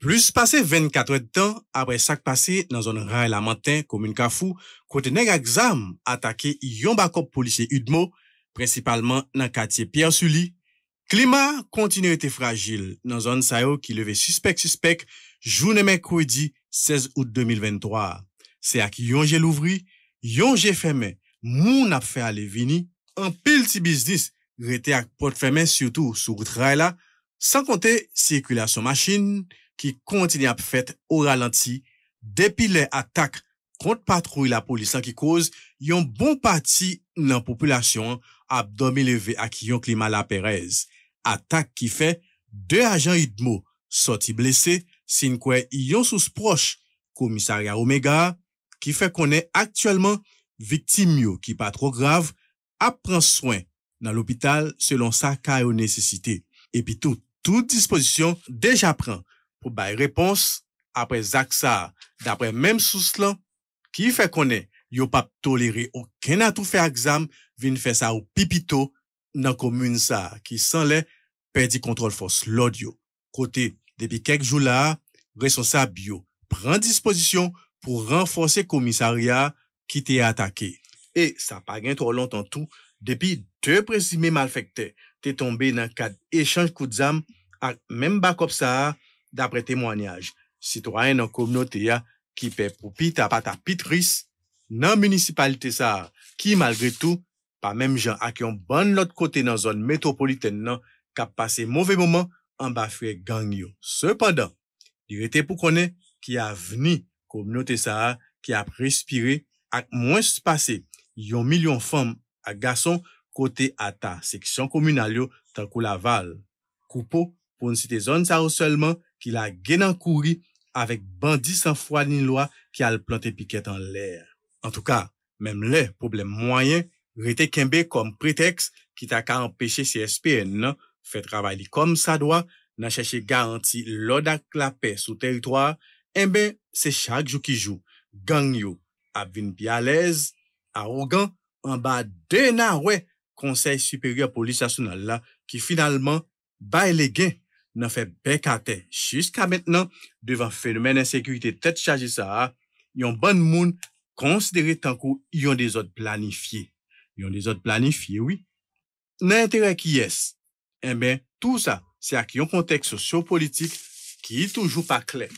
Plus passé 24 heures de heures tan apre sak pase passé dans la lamantin commune kafou, côté nèg ak attaqué attaqué yon bakop policier Udmo, principalement nan quartier Pierre Sully. climat continue à fragile dans zone sa yo qui levait suspect-suspect journée mercredi 16 août 2023. à ak yon j'ai louvri, yon je feme, moun ap fait aller vini, en pil ti rete ak porte fermée surtout sou rail la, sans compter circulation machine, qui continue à faire au ralenti depuis les attaques contre patrouille la police qui cause un bon parti dans la population abdomen levé à qui on climat la pérèse. Attaque qui fait deux agents idmo sortis blessés, sin quoi ont sous proche commissariat Omega, qui fait qu'on est actuellement victime qui pas trop grave, prendre soin dans l'hôpital selon sa cas nécessité. Et puis tout, toute disposition déjà prend pour réponse après Zaksa. D'après même sous qui fait qu'on est, yo pas toléré aucun atout fait exam, vin faire ça au pipito, dans la commune ça, qui sans l'est, perdit contrôle force l'audio. Côté, depuis quelques jours là, responsable bio prend disposition pour renforcer commissariat qui t'est attaqué. Et ça pas gagné trop longtemps tout, depuis deux présumés malfaiteurs t'es tombé dans quatre échange coup de zam, même backup ça, d'après témoignage, citoyens dans communauté qui paie pour pita pata pitrice, dans municipalité ça qui malgré tout pas même gens à qui ont bon l'autre côté dans zone métropolitaine non qui a passé mauvais moment en bas gang Cependant, il était pour connaître qui a venu communauté ça qui a respiré à moins passé yon million femmes à garçons côté ta section communale dans la Laval, Coupeau pou nsi te zon sa ou selman ki la genan kouri avek bandi san fwa nin lwa ki al plante piket an lè. An tou ka, menm lè, problem mwayen, rete kembe kom preteks ki ta ka empèche CSP nan non, fè travay li kom sa dwa nan chèche garanti loda klapè sou teritoar, enbe eh se chak jou ki jou, gang yo, avin bialèz, a ou gan, an ba dena wè konsey superior polisasyonal la ki finalman bay le gen. n'a fait bec jusqu'à maintenant devant phénomène d'insécurité tête chargée ça, y ont bon monde considéré tant qu'ils ont des autres planifiés. Ils ont des autres planifiés, oui. N'intérêt qui est Eh ben tout ça, c'est à qui un contexte sociopolitique qui est toujours pas clair.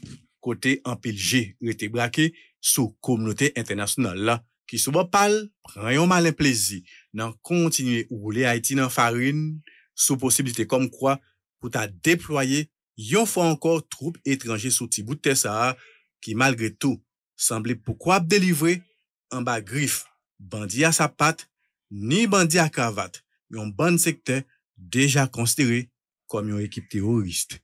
Côté en pile été braqué sous communauté internationale là, qui souvent parle pâle, prend un malin plaisir, n'en continuer rouler Haïti dans farine, sous possibilité comme quoi, pour ta déployé, yon troupes encore troupes étrangères sous sous Sahara qui malgré tout semblait tout, délivrer pourquoi délivrer un sa patte, ni à cravate, mais un ban secteur déjà considéré comme une équipe terroriste.